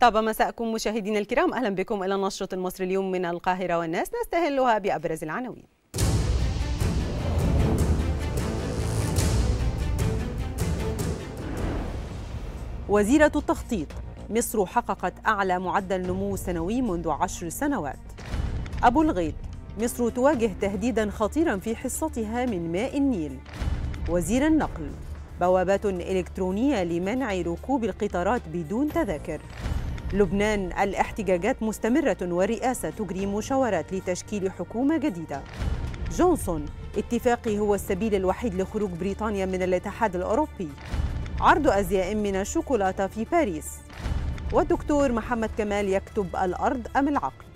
طاب مساءكم مشاهدينا الكرام اهلا بكم الى نشره المصري اليوم من القاهره والناس نستهلها بابرز العناوين وزيره التخطيط مصر حققت اعلى معدل نمو سنوي منذ عشر سنوات ابو الغيط مصر تواجه تهديدا خطيرا في حصتها من ماء النيل وزير النقل بوابات إلكترونية لمنع ركوب القطارات بدون تذاكر لبنان الاحتجاجات مستمرة ورئاسة تجري مشاورات لتشكيل حكومة جديدة جونسون اتفاقي هو السبيل الوحيد لخروج بريطانيا من الاتحاد الأوروبي عرض أزياء من الشوكولاتة في باريس والدكتور محمد كمال يكتب الأرض أم العقل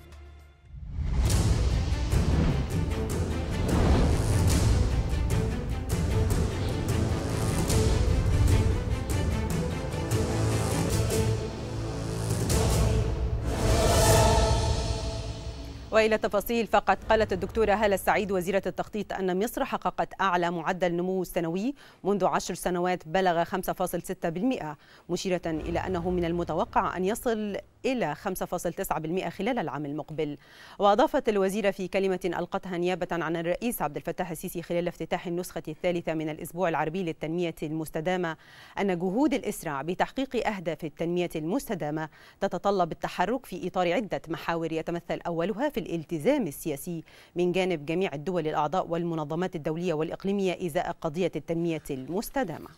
والى تفاصيل فقط قالت الدكتوره هاله السعيد وزيره التخطيط ان مصر حققت اعلى معدل نمو سنوي منذ عشر سنوات بلغ 5.6% مشيره الى انه من المتوقع ان يصل إلى 5.9% خلال العام المقبل وأضافت الوزيرة في كلمة ألقتها نيابة عن الرئيس عبد الفتاح السيسي خلال افتتاح النسخة الثالثة من الأسبوع العربي للتنمية المستدامة أن جهود الإسراع بتحقيق أهداف التنمية المستدامة تتطلب التحرك في إطار عدة محاور يتمثل أولها في الالتزام السياسي من جانب جميع الدول الأعضاء والمنظمات الدولية والإقليمية إزاء قضية التنمية المستدامة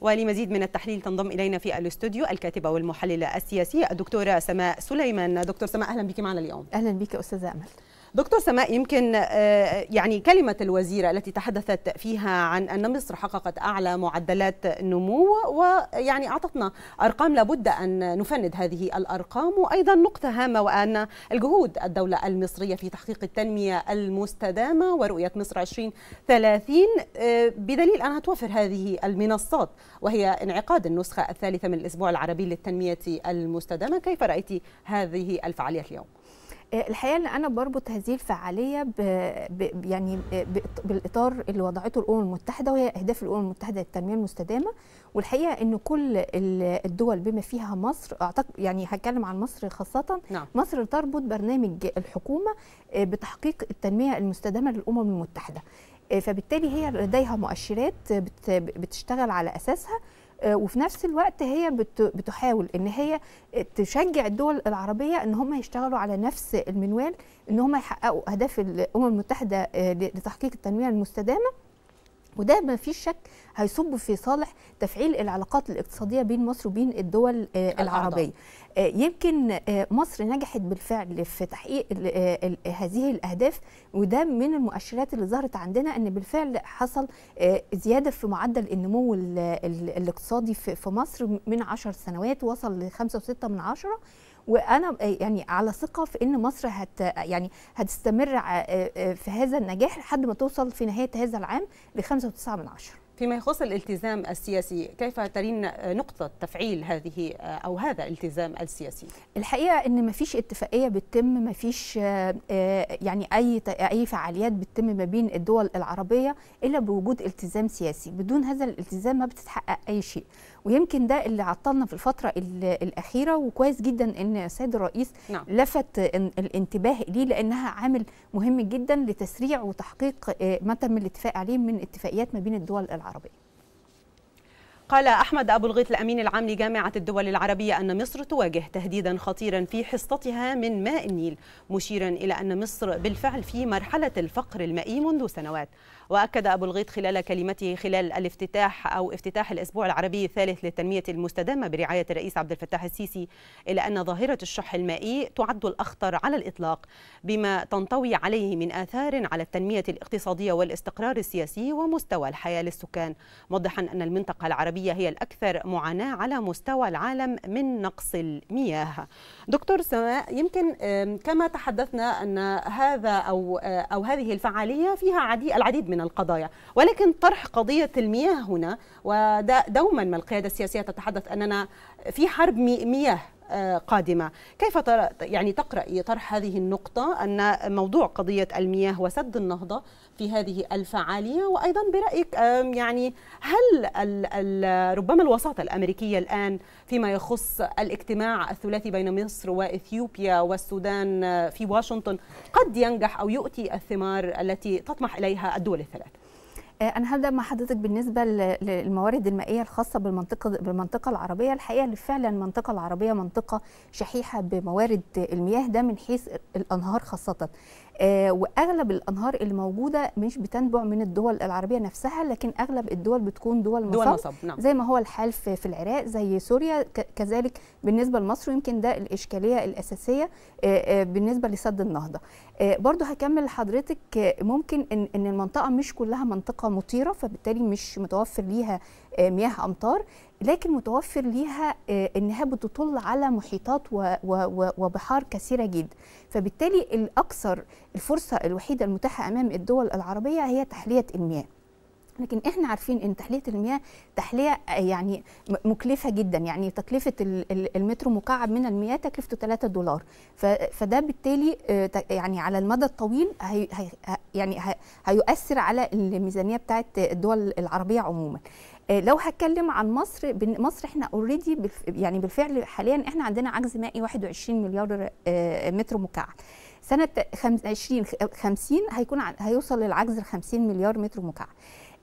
ولمزيد من التحليل تنضم إلينا في الاستوديو الكاتبة والمحللة السياسية الدكتورة سماء سليمان دكتور سماء أهلا بك معنا اليوم أهلا بك أستاذة أمل دكتور سماء يمكن آه، يعني كلمة الوزيرة التي تحدثت فيها عن أن مصر حققت أعلى معدلات نمو ويعني أعطتنا أرقام لابد أن نفند هذه الأرقام وأيضا نقطة هامة وأن الجهود الدولة المصرية في تحقيق التنمية المستدامة ورؤية مصر 2030 آه، بدليل أنها توفر هذه المنصات وهي انعقاد النسخة الثالثة من الأسبوع العربي للتنمية المستدامة كيف رأيت هذه الفعالية اليوم؟ الحقيقه ان انا بربط هذه الفعاليه ب... ب... يعني ب... بالاطار اللي وضعته الامم المتحده وهي اهداف الامم المتحده للتنميه المستدامه والحقيقه ان كل الدول بما فيها مصر اعتقد يعني هتكلم عن مصر خاصه نعم. مصر تربط برنامج الحكومه آه، بتحقيق التنميه المستدامه للامم المتحده آه، فبالتالي هي لديها مؤشرات بتشتغل على اساسها آه، وفي نفس الوقت هي بتحاول ان هي تشجع الدول العربيه ان هم يشتغلوا على نفس المنوال ان هم يحققوا اهداف الامم المتحده آه، لتحقيق التنميه المستدامه وده ما فيش شك هيصب في صالح تفعيل العلاقات الاقتصاديه بين مصر وبين الدول آه، العربيه آه، يمكن آه، مصر نجحت بالفعل في تحقيق هذه الاهداف وده من المؤشرات اللي ظهرت عندنا ان بالفعل حصل زياده في معدل النمو الاقتصادي في مصر من 10 سنوات وصل ل 5.6 من عشره وانا يعني على ثقه في ان مصر هت يعني هتستمر آه، آه، في هذا النجاح لحد ما توصل في نهايه هذا العام ل 5.9 من عشرة فيما يخص الالتزام السياسي كيف ترين نقطة تفعيل هذه آه، أو هذا الالتزام السياسي؟ الحقيقة أن ما فيش اتفاقية بتتم ما فيش يعني أي أي فعاليات بتتم ما بين الدول العربية إلا بوجود التزام سياسي بدون هذا الالتزام ما بتتحقق أي شيء ويمكن ده اللي عطلنا في الفتره الاخيره وكويس جدا ان السيد الرئيس نعم. لفت الانتباه ليه لانها عامل مهم جدا لتسريع وتحقيق آه، ما تم الاتفاق عليه من اتفاقيات ما بين الدول العربيه قال أحمد أبو الغيط الأمين العام لجامعة الدول العربية أن مصر تواجه تهديدا خطيرا في حصتها من ماء النيل مشيرا إلى أن مصر بالفعل في مرحلة الفقر المائي منذ سنوات وأكد أبو الغيط خلال كلمته خلال الافتتاح أو افتتاح الأسبوع العربي الثالث للتنمية المستدامة برعاية الرئيس عبد الفتاح السيسي إلى أن ظاهرة الشح المائي تعد الأخطر على الإطلاق بما تنطوي عليه من آثار على التنمية الاقتصادية والاستقرار السياسي ومستوى الحياة للسكان موضحا أن المنطقة العربية هي الأكثر معاناة على مستوى العالم من نقص المياه دكتور سماء يمكن كما تحدثنا أن هذا أو, آه، أو هذه الفعالية فيها العديد من من القضايا ولكن طرح قضية المياه هنا ودوما ما القيادة السياسية تتحدث أننا في حرب مياه آه، قادمة كيف يعني تقرأ طرح هذه النقطة أن موضوع قضية المياه وسد النهضة في هذه الفعالية وأيضا برأيك يعني هل الـ الـ ربما الوساطة الأمريكية الآن فيما يخص الاجتماع الثلاثي بين مصر وإثيوبيا والسودان في واشنطن قد ينجح أو يؤتي الثمار التي تطمح إليها الدول الثلاث آه، انا هبدا مع حضرتك بالنسبه للموارد المائيه الخاصه بالمنطقه بالمنطقه العربيه الحقيقه اللي فعلا المنطقه العربيه منطقه شحيحه بموارد المياه ده من حيث الانهار خاصه آه، واغلب الانهار اللي موجوده مش بتنبع من الدول العربيه نفسها لكن اغلب الدول بتكون دول مصب, دول مصب. نعم. زي ما هو الحال في العراق زي سوريا كذلك بالنسبه لمصر يمكن ده الاشكاليه الاساسيه آه، آه، بالنسبه لسد النهضه برضو هكمل لحضرتك ممكن ان المنطقه مش كلها منطقه مطيره فبالتالي مش متوفر ليها آه، مياه امطار لكن متوفر ليها آه، انها بتطل على محيطات وبحار كثيره جدا فبالتالي الاكثر الفرصه الوحيده المتاحه امام الدول العربيه هي تحليه المياه لكن احنا عارفين ان تحليه المياه تحليه آه، يعني مكلفه جدا يعني تكلفه المتر مكعب من المياه تكلفته 3 دولار فده بالتالي يعني على المدى الطويل هي يعني هيؤثر على الميزانيه بتاعه الدول العربيه عموما آه، لو هتكلم عن مصر مصر احنا اوريدي يعني بالفعل حاليا احنا عندنا عجز مائي 21 مليار آه، متر مكعب سنه 2050 هيكون هيوصل للعجز ل 50 مليار متر مكعب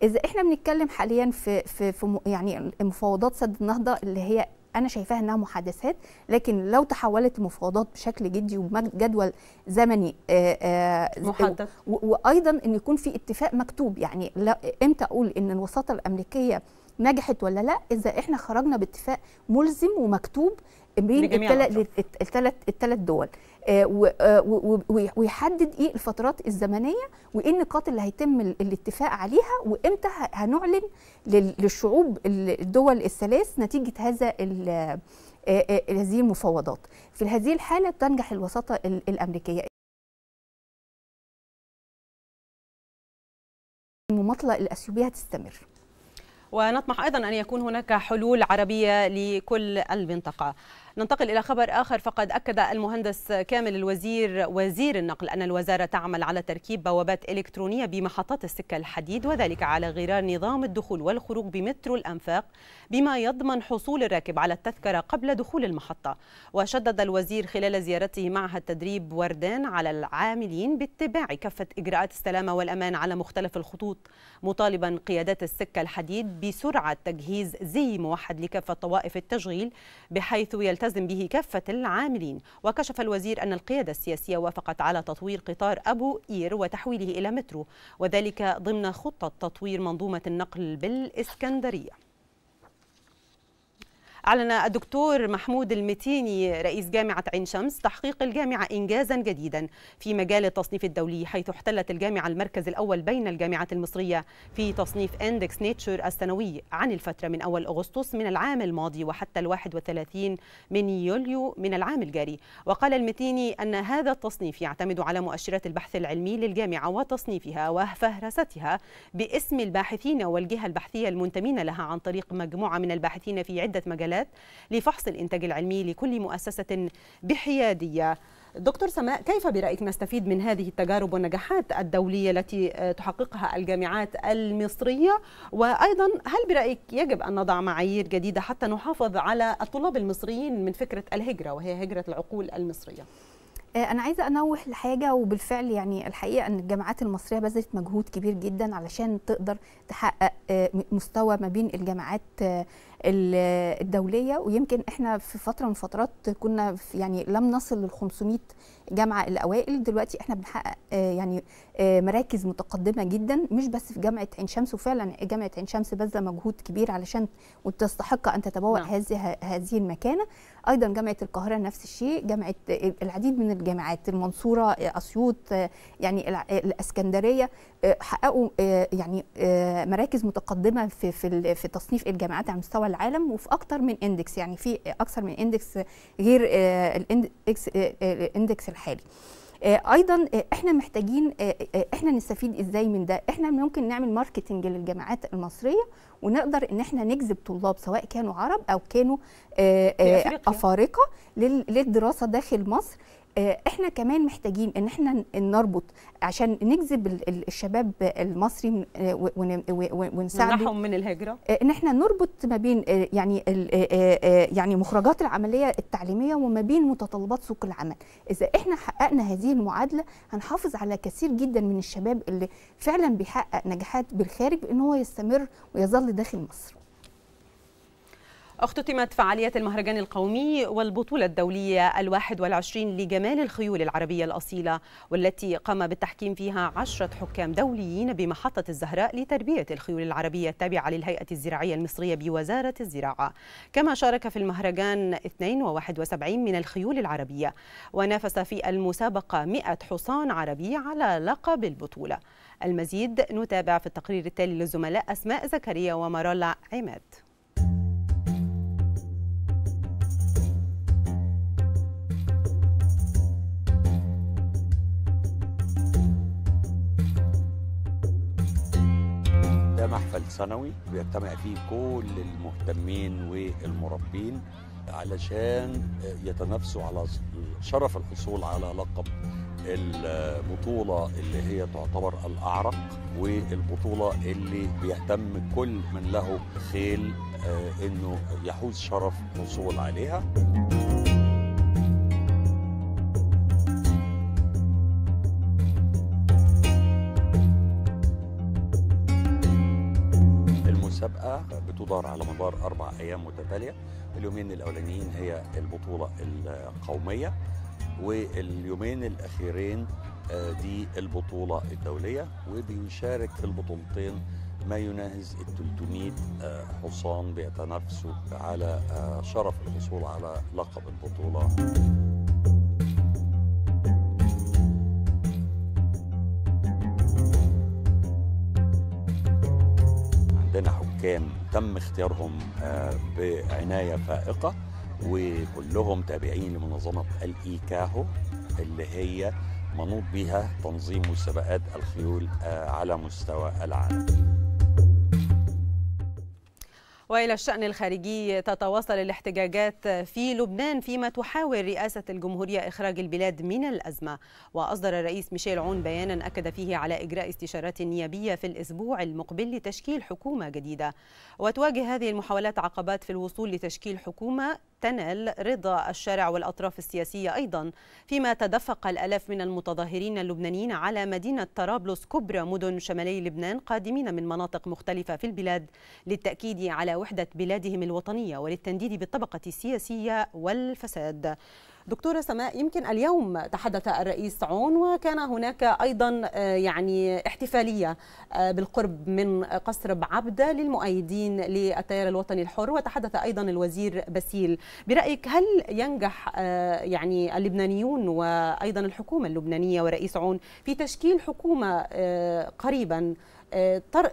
اذا احنا بنتكلم حاليا في في, في يعني مفاوضات سد النهضه اللي هي انا شايفاها انها محادثات لكن لو تحولت مفاوضات بشكل جدي وجدول زمني محدد وايضا ان يكون في اتفاق مكتوب يعني امتى اقول ان الوساطه الامريكيه نجحت ولا لا اذا احنا خرجنا باتفاق ملزم ومكتوب بين الثلاث الثلاث دول آه، آه، ويحدد ايه الفترات الزمنيه وايه النقاط اللي هيتم الاتفاق عليها وامتى هنعلن للشعوب الدول الثلاث نتيجه هذا آه، هذه المفاوضات في هذه الحاله تنجح الوساطه الامريكيه المماطله الاثيوبيه هتستمر ونطمح ايضا ان يكون هناك حلول عربيه لكل المنطقه ننتقل إلى خبر آخر فقد أكد المهندس كامل الوزير وزير النقل أن الوزارة تعمل على تركيب بوابات إلكترونية بمحطات السكة الحديد وذلك على غرار نظام الدخول والخروج بمترو الأنفاق بما يضمن حصول الراكب على التذكرة قبل دخول المحطة وشدد الوزير خلال زيارته معهد تدريب وردان على العاملين باتباع كافة إجراءات السلامة والأمان على مختلف الخطوط مطالبا قيادات السكة الحديد بسرعة تجهيز زي موحد لكافة طوائف التشغيل بحيث يلتزم يلتزم به كافة العاملين وكشف الوزير أن القيادة السياسية وافقت على تطوير قطار أبو إير وتحويله إلى مترو وذلك ضمن خطة تطوير منظومة النقل بالإسكندرية أعلن الدكتور محمود المتيني رئيس جامعة عين شمس تحقيق الجامعة إنجازا جديدا في مجال التصنيف الدولي حيث احتلت الجامعة المركز الأول بين الجامعات المصرية في تصنيف اندكس نيتشر السنوي عن الفترة من أول أغسطس من العام الماضي وحتى الواحد وثلاثين من يوليو من العام الجاري وقال المتيني أن هذا التصنيف يعتمد على مؤشرات البحث العلمي للجامعة وتصنيفها وفهرستها باسم الباحثين والجهة البحثية المنتمين لها عن طريق مجموعة من الباحثين في عدة مجالات المؤهلات لفحص الإنتاج العلمي لكل مؤسسة بحيادية دكتور سماء كيف برأيك نستفيد من هذه التجارب والنجاحات الدولية التي تحققها الجامعات المصرية وأيضا هل برأيك يجب أن نضع معايير جديدة حتى نحافظ على الطلاب المصريين من فكرة الهجرة وهي هجرة العقول المصرية آه، أنا عايزة أنوه لحاجة وبالفعل يعني الحقيقة أن الجامعات المصرية بذلت مجهود كبير جدا علشان تقدر تحقق آه، مستوى ما بين الجامعات آه، الدوليه ويمكن احنا في فتره من فترات كنا يعني لم نصل لل 500 جامعه الاوائل دلوقتي احنا بنحقق آه، يعني آه، مراكز متقدمه جدا مش بس في جامعه عين شمس وفعلا جامعه عين شمس بذل مجهود كبير علشان وتستحق ان تتبوأ نعم. هذه هذه المكانه ايضا جامعه القاهره نفس الشيء جامعه العديد من الجامعات المنصوره اسيوط يعني الاسكندريه آه، حققوا آه، يعني آه، مراكز متقدمه في في في تصنيف الجامعات على مستوى العالم وفي اكثر من اندكس يعني في اكثر من اندكس غير الاندكس الاندكس الحالي آه، ايضا آه، احنا محتاجين آه، احنا نستفيد ازاي من ده احنا ممكن نعمل ماركتنج للجامعات المصريه ونقدر ان احنا نجذب طلاب سواء كانوا عرب او كانوا افارقه للدراسه داخل مصر آه، احنا كمان محتاجين ان احنا نربط عشان نجذب الشباب المصري آه، ونساعده نمنعهم من الهجره آه، ان احنا نربط ما بين يعني يعني مخرجات العمليه التعليميه وما بين متطلبات سوق العمل اذا احنا حققنا هذه المعادله هنحافظ على كثير جدا من الشباب اللي فعلا بيحقق نجاحات بالخارج ان هو يستمر ويظل داخل مصر اختتمت فعاليات المهرجان القومي والبطولة الدولية الواحد والعشرين لجمال الخيول العربية الأصيلة والتي قام بالتحكيم فيها عشرة حكام دوليين بمحطة الزهراء لتربية الخيول العربية التابعة للهيئة الزراعية المصرية بوزارة الزراعة كما شارك في المهرجان 72 من الخيول العربية ونافس في المسابقة 100 حصان عربي على لقب البطولة المزيد نتابع في التقرير التالي للزملاء أسماء زكريا ومارولا عماد ثانوي بيجتمع فيه كل المهتمين والمربين علشان يتنافسوا على شرف الحصول على لقب البطولة اللي هي تعتبر الأعرق والبطولة اللي بيهتم كل من له خيل آه، إنه يحوز شرف الحصول عليها. تدار على مدار أربع أيام متتالية اليومين الأولانيين هي البطولة القومية واليومين الأخيرين آه، دي البطولة الدولية وبيشارك في البطولتين ما يناهز ال 300 آه، حصان بيتنافسوا على آه، شرف الحصول على لقب البطولة تم اختيارهم آه، بعناية فائقة وكلهم تابعين لمنظمة الإيكاهو اللي هي منوط بها تنظيم مسابقات الخيول آه، على مستوى العالم والى الشان الخارجي تتواصل الاحتجاجات في لبنان فيما تحاول رئاسه الجمهوريه اخراج البلاد من الازمه واصدر الرئيس ميشيل عون بيانا اكد فيه على اجراء استشارات نيابيه في الاسبوع المقبل لتشكيل حكومه جديده وتواجه هذه المحاولات عقبات في الوصول لتشكيل حكومه تنال رضا الشارع والاطراف السياسيه ايضا فيما تدفق الالاف من المتظاهرين اللبنانيين على مدينه طرابلس كبرى مدن شمالي لبنان قادمين من مناطق مختلفه في البلاد للتاكيد على وحدة بلادهم الوطنية وللتنديد بالطبقة السياسية والفساد دكتورة سماء يمكن اليوم تحدث الرئيس عون وكان هناك أيضا آه، يعني احتفالية آه، بالقرب من قصر بعبدة للمؤيدين للتيار الوطني الحر وتحدث أيضا الوزير بسيل برأيك هل ينجح آه، يعني اللبنانيون وأيضا الحكومة اللبنانية ورئيس عون في تشكيل حكومة قريبا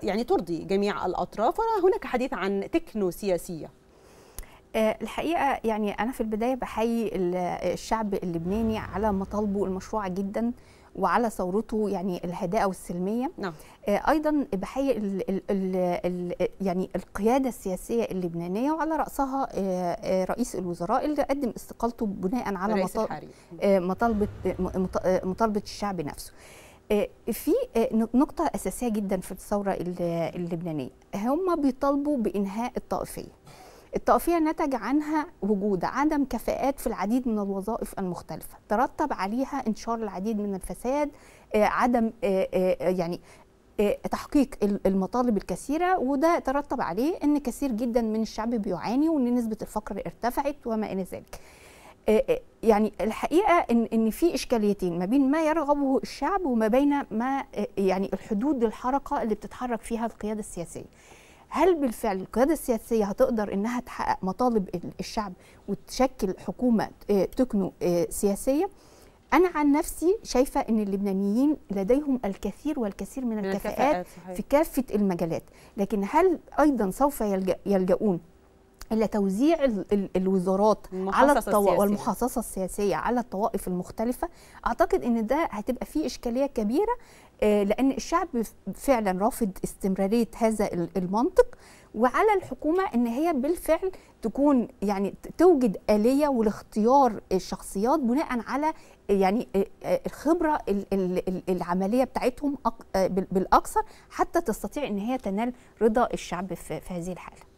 يعني ترضي جميع الأطراف وهناك حديث عن تكنو سياسية آه، الحقيقة يعني أنا في البداية بحيي الشعب اللبناني على مطالبه المشروعة جدا وعلى ثورته يعني الهادئه والسلميه نعم. آه، ايضا بحيي الـ الـ الـ يعني القياده السياسيه اللبنانيه وعلى راسها آه، رئيس الوزراء اللي قدم استقالته بناء على مطالبه مطالبه الشعب نفسه آه، في آه، نقطة أساسية جدا في الثورة اللبنانية هم بيطالبوا بإنهاء الطائفية الطائفية نتج عنها وجود عدم كفاءات في العديد من الوظائف المختلفة ترتب عليها انتشار العديد من الفساد آه، عدم يعني تحقيق المطالب الكثيرة وده ترتب عليه أن كثير جدا من الشعب بيعاني وأن نسبة الفقر ارتفعت وما إلى ذلك آه، آه، يعني الحقيقه ان ان في اشكاليتين ما بين ما يرغبه الشعب وما بين ما آه، يعني الحدود الحركه اللي بتتحرك فيها القياده السياسيه هل بالفعل القياده السياسيه هتقدر انها تحقق مطالب الشعب وتشكل حكومه تكنو سياسيه انا عن نفسي شايفه ان اللبنانيين لديهم الكثير والكثير من الكفاءات في كافه المجالات لكن هل ايضا سوف يلجأ يلجؤون الا توزيع الوزارات على الطوائف والمحاصصه السياسيه على الطوائف المختلفه اعتقد ان ده هتبقى فيه اشكاليه كبيره آه، لان الشعب فعلا رافض استمراريه هذا المنطق وعلى الحكومه ان هي بالفعل تكون يعني توجد اليه ولاختيار الشخصيات بناء على يعني آه، آه، الخبره العمليه بتاعتهم بالاكثر حتى تستطيع ان هي تنال رضا الشعب في هذه الحاله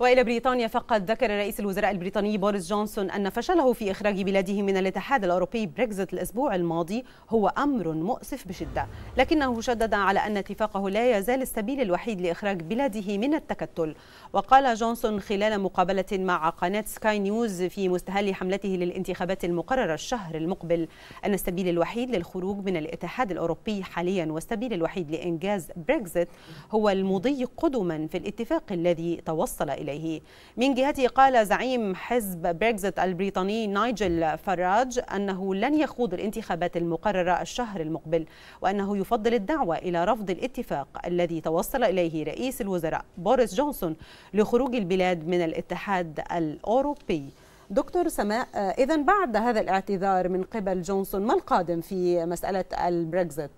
والى بريطانيا فقد ذكر رئيس الوزراء البريطاني بوريس جونسون ان فشله في اخراج بلاده من الاتحاد الاوروبي بريكزت الاسبوع الماضي هو امر مؤسف بشده، لكنه شدد على ان اتفاقه لا يزال السبيل الوحيد لاخراج بلاده من التكتل، وقال جونسون خلال مقابله مع قناه سكاي نيوز في مستهل حملته للانتخابات المقرره الشهر المقبل ان السبيل الوحيد للخروج من الاتحاد الاوروبي حاليا والسبيل الوحيد لانجاز بريكزت هو المضي قدما في الاتفاق الذي توصل اليه إليه من جهته قال زعيم حزب بريكزت البريطاني نايجل فراج أنه لن يخوض الانتخابات المقررة الشهر المقبل وأنه يفضل الدعوة إلى رفض الاتفاق الذي توصل إليه رئيس الوزراء بوريس جونسون لخروج البلاد من الاتحاد الأوروبي دكتور سماء إذا بعد هذا الاعتذار من قبل جونسون ما القادم في مسألة البريكزت؟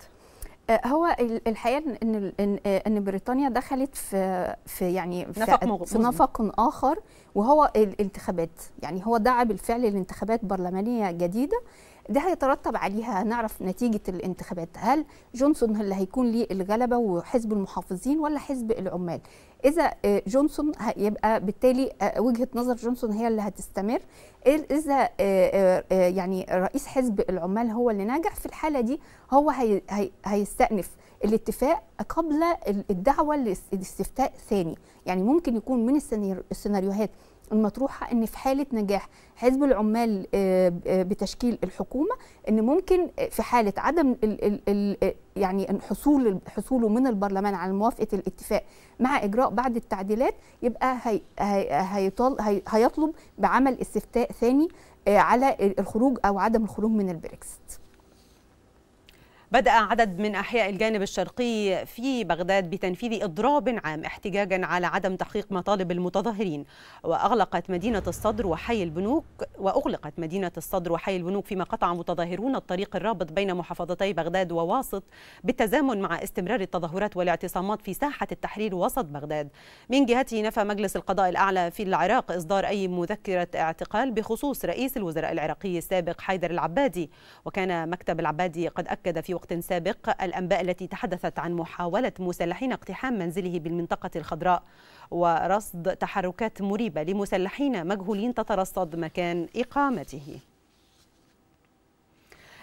آه، هو الحقيقه ان ان بريطانيا دخلت يعني في في يعني في نفق, في نفق اخر وهو الانتخابات يعني هو دعا بالفعل لانتخابات برلمانيه جديده ده هيترتب عليها هنعرف نتيجه الانتخابات هل جونسون اللي هيكون ليه الغلبه وحزب المحافظين ولا حزب العمال اذا آه، جونسون يبقى بالتالي آه، وجهه نظر جونسون هي اللي هتستمر اذا آه، آه، آه، يعني رئيس حزب العمال هو اللي ناجح في الحاله دي هو هي هي هيستأنف الاتفاق قبل الدعوه لاستفتاء ثاني يعني ممكن يكون من السيناريوهات المطروحه ان في حاله نجاح حزب العمال آه، آه، بتشكيل الحكومه ان ممكن في حاله عدم الـ الـ آه، يعني حصول حصوله من البرلمان على موافقه الاتفاق مع اجراء بعض التعديلات يبقى هي هي هيطلب بعمل استفتاء ثاني على الخروج او عدم الخروج من البريكست بدأ عدد من أحياء الجانب الشرقي في بغداد بتنفيذ إضراب عام احتجاجا على عدم تحقيق مطالب المتظاهرين وأغلقت مدينة الصدر وحي البنوك وأغلقت مدينة الصدر وحي البنوك فيما قطع متظاهرون الطريق الرابط بين محافظتي بغداد وواسط بالتزامن مع استمرار التظاهرات والاعتصامات في ساحة التحرير وسط بغداد من جهته نفى مجلس القضاء الأعلى في العراق إصدار أي مذكرة اعتقال بخصوص رئيس الوزراء العراقي السابق حيدر العبادي وكان مكتب العبادي قد أكد في وقت سابق الأنباء التي تحدثت عن محاولة مسلحين اقتحام منزله بالمنطقة الخضراء ورصد تحركات مريبة لمسلحين مجهولين تترصد مكان إقامته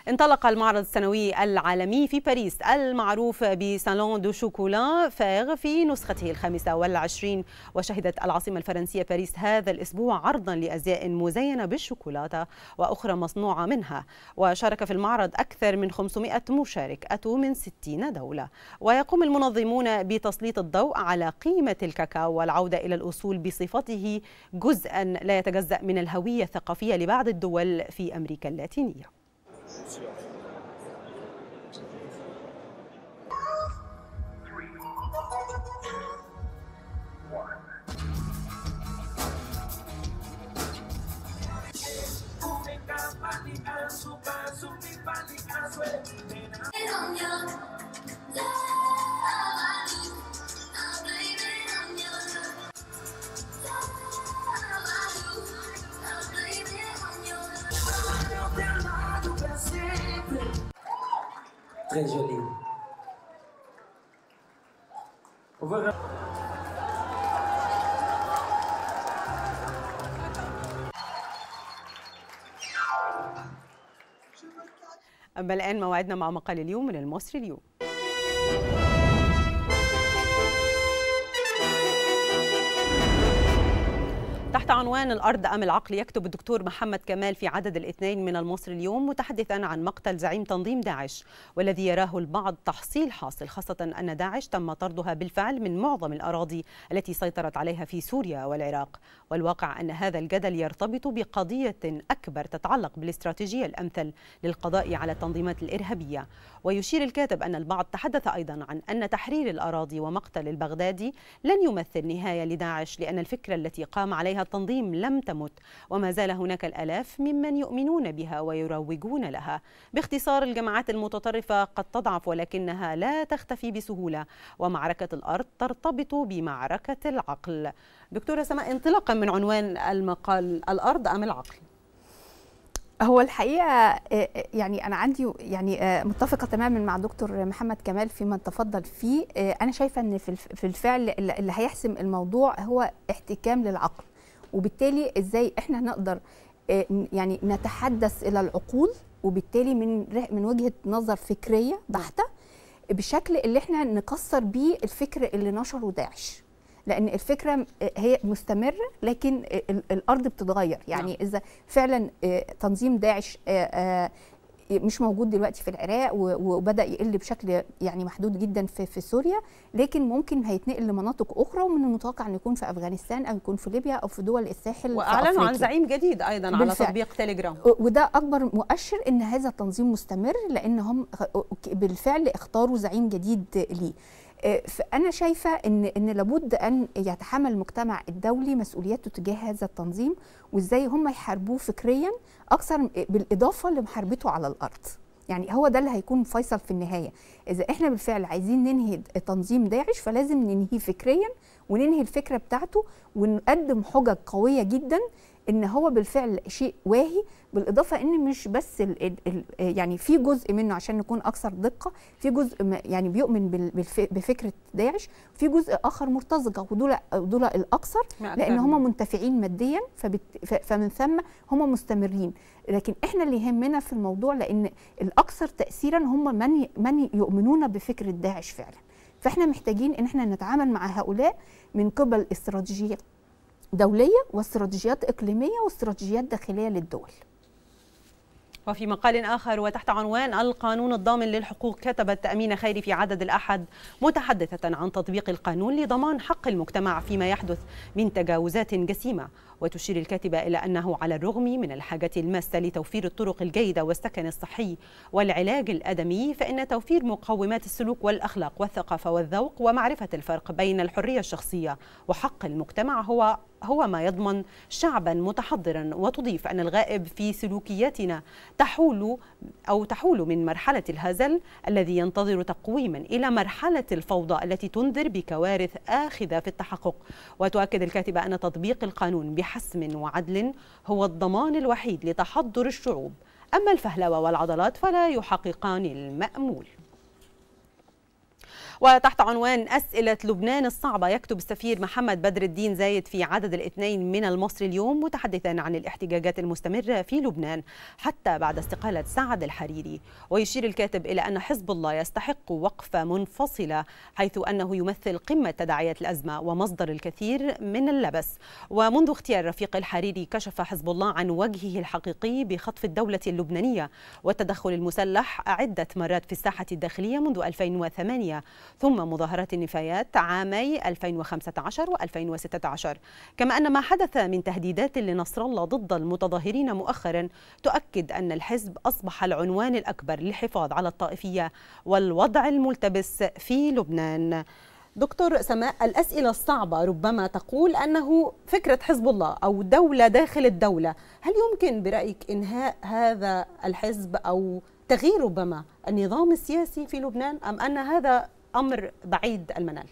انطلق المعرض السنوي العالمي في باريس المعروف بسالون دو شوكولا فاغ في نسخته الخامسة والعشرين وشهدت العاصمة الفرنسية باريس هذا الأسبوع عرضا لأزياء مزينة بالشوكولاتة وأخرى مصنوعة منها وشارك في المعرض أكثر من 500 مشارك أتوا من 60 دولة ويقوم المنظمون بتسليط الضوء على قيمة الكاكاو والعودة إلى الأصول بصفته جزءا لا يتجزأ من الهوية الثقافية لبعض الدول في أمريكا اللاتينية crucial. Three, two, one. très joli. On va... أما الآن موعدنا مع مقال اليوم من المصري اليوم تحت عنوان الأرض أم العقل يكتب الدكتور محمد كمال في عدد الاثنين من المصري اليوم متحدثا عن مقتل زعيم تنظيم داعش والذي يراه البعض تحصيل حاصل خاصة أن داعش تم طردها بالفعل من معظم الأراضي التي سيطرت عليها في سوريا والعراق والواقع أن هذا الجدل يرتبط بقضية أكبر تتعلق بالاستراتيجية الأمثل للقضاء على التنظيمات الإرهابية ويشير الكاتب أن البعض تحدث أيضا عن أن تحرير الأراضي ومقتل البغدادي لن يمثل نهاية لداعش لأن الفكرة التي قام عليها التنظيم لم تمت وما زال هناك الآلاف ممن يؤمنون بها ويروجون لها باختصار الجماعات المتطرفة قد تضعف ولكنها لا تختفي بسهولة ومعركة الأرض ترتبط بمعركة العقل دكتورة سماء انطلاقا من عنوان المقال الأرض أم العقل هو الحقيقه آه، آه، يعني انا عندي يعني آه، متفقه تماما مع دكتور محمد كمال فيما تفضل فيه انا شايفه ان في الفعل اللي هيحسم الموضوع هو احتكام للعقل وبالتالي ازاي احنا نقدر آه، يعني نتحدث الى العقول وبالتالي من من وجهه نظر فكريه بحته بشكل اللي احنا نكسر بيه الفكر اللي نشره داعش لان الفكره آه، هي مستمره لكن الارض بتتغير يعني نعم. اذا فعلا آه، تنظيم داعش مش موجود دلوقتي في العراق وبدا يقل بشكل يعني محدود جدا في في سوريا لكن ممكن هيتنقل لمناطق اخرى ومن المتوقع انه يكون في افغانستان او يكون في ليبيا او في دول الساحل واعلنوا عن زعيم جديد ايضا بالفعل. على تطبيق تليجرام أه، وده اكبر مؤشر ان هذا التنظيم مستمر لان هم أه، بالفعل اختاروا زعيم جديد ليه آه، فانا شايفه ان ان لابد ان يتحمل المجتمع الدولي مسؤوليته تجاه هذا التنظيم وازاي هم يحاربوه فكريا اكثر بالاضافه لمحاربته على الارض يعني هو ده اللي هيكون فيصل في النهايه اذا احنا بالفعل عايزين ننهي تنظيم داعش فلازم ننهيه فكريا وننهي الفكره بتاعته ونقدم حجج قويه جدا ان هو بالفعل شيء واهي بالاضافه ان مش بس الـ الـ يعني في جزء منه عشان نكون اكثر دقه في جزء يعني بيؤمن بفكره داعش في جزء اخر مرتزقه ودول دول الاكثر لان هم منتفعين ماديا فمن ثم هم مستمرين لكن احنا اللي يهمنا في الموضوع لان الاكثر تاثيرا هم من من يؤمنون بفكره داعش فعلا فاحنا محتاجين ان احنا نتعامل مع هؤلاء من قبل استراتيجيه دوليه واستراتيجيات اقليميه واستراتيجيات داخليه للدول وفي مقال آخر وتحت عنوان القانون الضامن للحقوق كتبت أمينة خيري في عدد الأحد متحدثة عن تطبيق القانون لضمان حق المجتمع فيما يحدث من تجاوزات جسيمة وتشير الكاتبة إلى أنه على الرغم من الحاجة الماسة لتوفير الطرق الجيدة والسكن الصحي والعلاج الأدمي فإن توفير مقومات السلوك والأخلاق والثقافة والذوق ومعرفة الفرق بين الحرية الشخصية وحق المجتمع هو هو ما يضمن شعبا متحضرا وتضيف ان الغائب في سلوكياتنا تحول او تحول من مرحله الهزل الذي ينتظر تقويما الى مرحله الفوضى التي تنذر بكوارث اخذه في التحقق وتؤكد الكاتبه ان تطبيق القانون بحسم وعدل هو الضمان الوحيد لتحضر الشعوب أما الفهلوة والعضلات فلا يحققان المأمول وتحت عنوان أسئلة لبنان الصعبة يكتب السفير محمد بدر الدين زايد في عدد الاثنين من المصري اليوم متحدثا عن الاحتجاجات المستمرة في لبنان حتى بعد استقالة سعد الحريري ويشير الكاتب إلى أن حزب الله يستحق وقفة منفصلة حيث أنه يمثل قمة تداعيات الأزمة ومصدر الكثير من اللبس ومنذ اختيار رفيق الحريري كشف حزب الله عن وجهه الحقيقي بخطف الدولة اللبنانية والتدخل المسلح عدة مرات في الساحة الداخلية منذ 2008 ثم مظاهرات النفايات عامي 2015 و2016 كما أن ما حدث من تهديدات لنصر الله ضد المتظاهرين مؤخرا تؤكد أن الحزب أصبح العنوان الأكبر للحفاظ على الطائفية والوضع الملتبس في لبنان دكتور سماء الأسئلة الصعبة ربما تقول أنه فكرة حزب الله أو دولة داخل الدولة هل يمكن برأيك إنهاء هذا الحزب أو تغيير ربما النظام السياسي في لبنان أم أن هذا امر بعيد المنال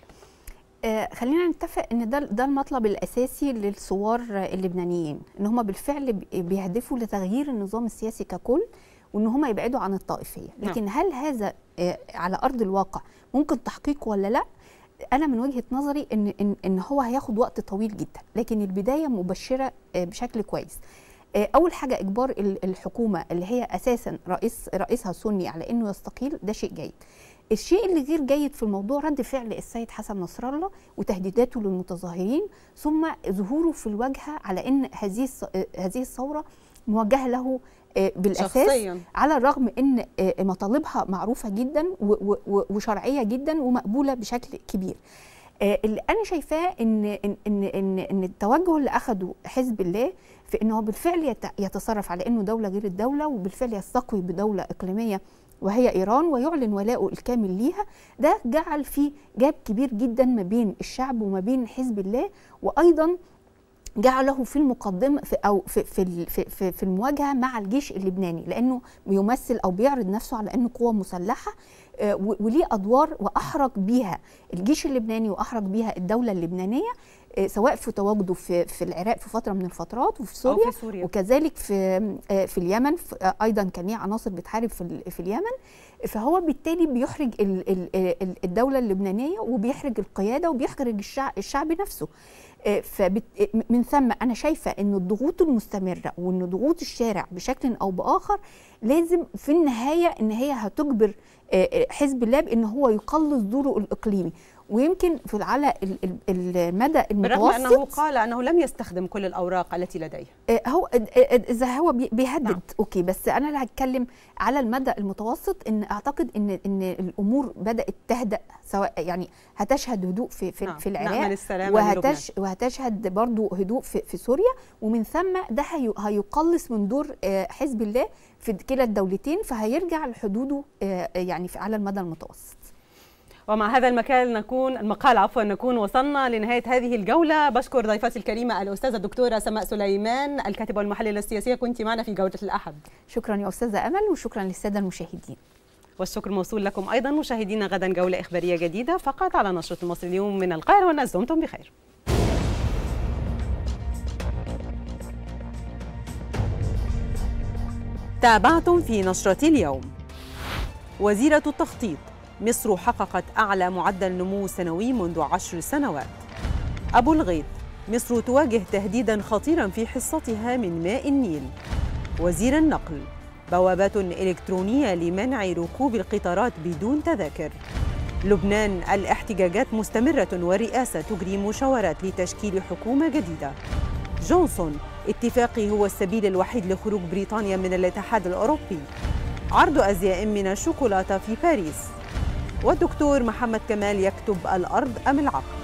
آه، خلينا نتفق ان ده ده المطلب الاساسي للثوار اللبنانيين ان هم بالفعل بيهدفوا لتغيير النظام السياسي ككل وان هم يبعدوا عن الطائفيه نعم. لكن هل هذا آه، على ارض الواقع ممكن تحقيقه ولا لا انا من وجهه نظري ان ان, إن هو هياخد وقت طويل جدا لكن البدايه مبشره آه، بشكل كويس اول حاجه اجبار الحكومه اللي هي اساسا رئيس رئيسها سني على انه يستقيل ده شيء جيد الشيء اللي غير جيد في الموضوع رد فعل السيد حسن نصر الله وتهديداته للمتظاهرين ثم ظهوره في الواجهه على ان هذه هذه الثوره موجهه له آه، بالاساس شخصياً. على الرغم ان آه، مطالبها معروفه جدا وشرعيه جدا ومقبوله بشكل كبير آه، اللي انا شايفاه ان ان ان ان, التوجه اللي اخده حزب الله في ان هو بالفعل يتصرف على انه دوله غير الدوله وبالفعل يستقوي بدوله اقليميه وهي إيران ويعلن ولاؤه الكامل ليها ده جعل في جاب كبير جدا ما بين الشعب وما بين حزب الله وأيضا جعله في المقدمة في أو في في في, في المواجهة مع الجيش اللبناني لأنه يمثل أو بيعرض نفسه على أنه قوة مسلحة آه، وليه أدوار وأحرج بيها الجيش اللبناني وأحرج بيها الدولة اللبنانية آه، سواء في تواجده في في العراق في فتره من الفترات وفي سوريا, في سوريا. وكذلك في آه، في اليمن في آه، ايضا كان ليه عناصر بتحارب في في اليمن فهو بالتالي بيحرج الدوله اللبنانيه وبيحرج القياده وبيحرج الشعب نفسه فمن ثم انا شايفه ان الضغوط المستمره وان ضغوط الشارع بشكل او باخر لازم في النهايه ان هي هتجبر حزب الله بان هو يقلص دوره الاقليمي ويمكن في على المدى المتوسط رغم انه قال انه لم يستخدم كل الاوراق التي لديه آه، هو اذا هو بيهدد نعم. اوكي بس انا اللي هتكلم على المدى المتوسط ان اعتقد ان ان الامور بدات تهدا سواء يعني هتشهد هدوء في في, نعم. في العراق وهتش وهتشهد برضو هدوء في, في سوريا ومن ثم ده هيقلص من دور آه، حزب الله في كلا الدولتين فهيرجع لحدوده آه، يعني على المدى المتوسط ومع هذا المكان نكون المقال عفوا نكون وصلنا لنهايه هذه الجوله بشكر ضيفتي الكريمه الاستاذه الدكتوره سماء سليمان الكاتبه والمحلله السياسيه كنت معنا في جوله الاحد شكرا يا استاذه امل وشكرا للساده المشاهدين والشكر موصول لكم ايضا مشاهدينا غدا جوله اخباريه جديده فقط على نشره المصري اليوم من القاهره دمتم بخير تابعتم في نشرة اليوم وزيرة التخطيط مصر حققت أعلى معدل نمو سنوي منذ عشر سنوات أبو الغيط مصر تواجه تهديدا خطيرا في حصتها من ماء النيل وزير النقل بوابات إلكترونية لمنع ركوب القطارات بدون تذاكر لبنان الاحتجاجات مستمرة والرئاسة تجري مشاورات لتشكيل حكومة جديدة جونسون اتفاقي هو السبيل الوحيد لخروج بريطانيا من الاتحاد الأوروبي عرض أزياء من الشوكولاتة في باريس والدكتور محمد كمال يكتب الأرض أم العقل